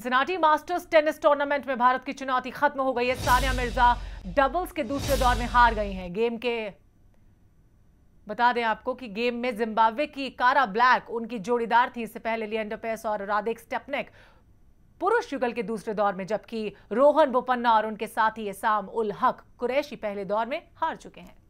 Cincinnati masters tennis tournament में भारत की चुनौती खत्म हो गई है सानिया मिर्जा डबल्स के दूसरे दौर में हार गई हैं गेम के बता दें आपको कि गेम में जिम्बाब्वे की कारा ब्लैक उनकी जोड़ीदार थी इससे पहले लिएंडर और राधिक स्टेपनेक पुरुष युगल के दूसरे दौर में जबकि रोहन बोपन्ना और उनके साथी साम उल हक कुरैशी पहले दौर में हार चुके हैं